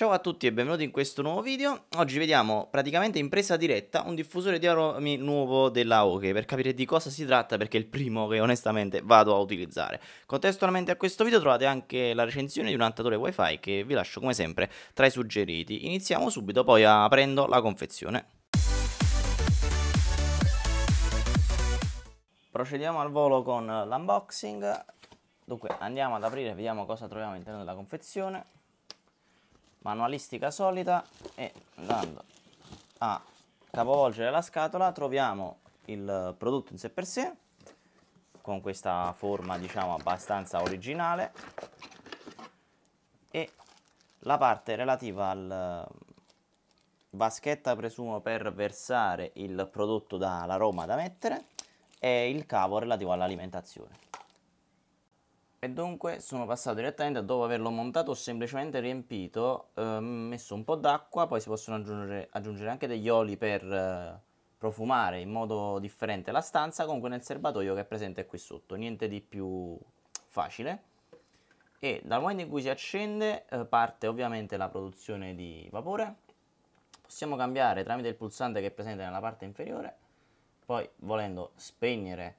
Ciao a tutti e benvenuti in questo nuovo video. Oggi vediamo praticamente in presa diretta un diffusore di aromi nuovo della Oke per capire di cosa si tratta perché è il primo che onestamente vado a utilizzare. Contestualmente a questo video trovate anche la recensione di un adattatore wifi che vi lascio come sempre tra i suggeriti. Iniziamo subito poi aprendo la confezione. Procediamo al volo con l'unboxing. Dunque andiamo ad aprire, e vediamo cosa troviamo all'interno della confezione manualistica solita e andando a capovolgere la scatola troviamo il prodotto in sé per sé con questa forma diciamo abbastanza originale e la parte relativa al eh, vaschetta presumo per versare il prodotto dalla Roma da mettere e il cavo relativo all'alimentazione e dunque sono passato direttamente dopo averlo montato ho semplicemente riempito eh, messo un po' d'acqua poi si possono aggiungere, aggiungere anche degli oli per eh, profumare in modo differente la stanza comunque nel serbatoio che è presente qui sotto niente di più facile e dal momento in cui si accende eh, parte ovviamente la produzione di vapore possiamo cambiare tramite il pulsante che è presente nella parte inferiore poi volendo spegnere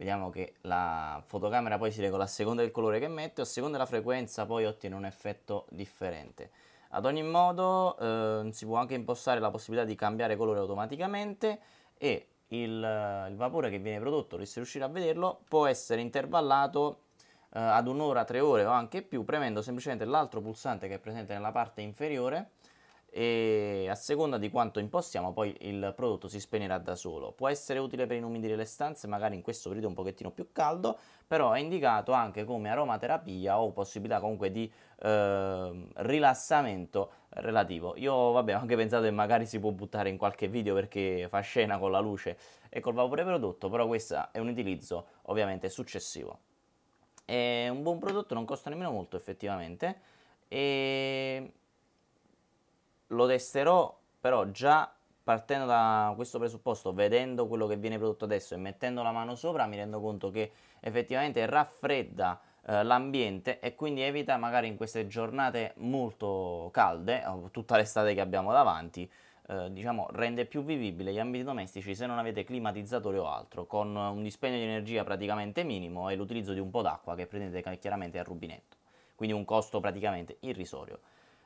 vediamo che la fotocamera poi si regola a seconda del colore che mette o a seconda della frequenza poi ottiene un effetto differente ad ogni modo eh, si può anche impostare la possibilità di cambiare colore automaticamente e il, il vapore che viene prodotto, se riuscire a vederlo, può essere intervallato eh, ad un'ora, tre ore o anche più premendo semplicemente l'altro pulsante che è presente nella parte inferiore e a seconda di quanto impostiamo poi il prodotto si spegnerà da solo. Può essere utile per inumidire le stanze, magari in questo periodo un pochettino più caldo, però è indicato anche come aromaterapia o possibilità comunque di eh, rilassamento relativo. Io vabbè ho anche pensato che magari si può buttare in qualche video perché fa scena con la luce e col vapore prodotto, però questo è un utilizzo ovviamente successivo. È un buon prodotto, non costa nemmeno molto effettivamente e lo testerò però già partendo da questo presupposto, vedendo quello che viene prodotto adesso e mettendo la mano sopra, mi rendo conto che effettivamente raffredda eh, l'ambiente e quindi evita magari in queste giornate molto calde, tutta l'estate che abbiamo davanti, eh, diciamo rende più vivibile gli ambiti domestici se non avete climatizzatore o altro, con un dispendio di energia praticamente minimo e l'utilizzo di un po' d'acqua che prendete chiaramente al rubinetto, quindi un costo praticamente irrisorio.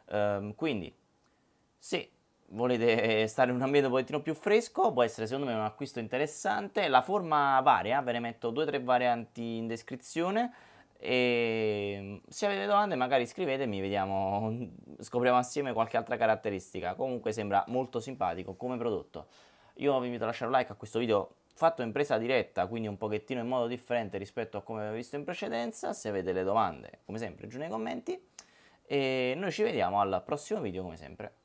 Eh, quindi se volete stare in un ambiente un pochettino più fresco, può essere secondo me un acquisto interessante. La forma varia, eh, ve ne metto due o tre varianti in descrizione. E ehm, se avete domande magari scrivetemi, vediamo, scopriamo assieme qualche altra caratteristica. Comunque sembra molto simpatico come prodotto. Io vi invito a lasciare un like a questo video fatto in presa diretta, quindi un pochettino in modo differente rispetto a come avevo visto in precedenza. Se avete le domande, come sempre, giù nei commenti. E noi ci vediamo al prossimo video, come sempre.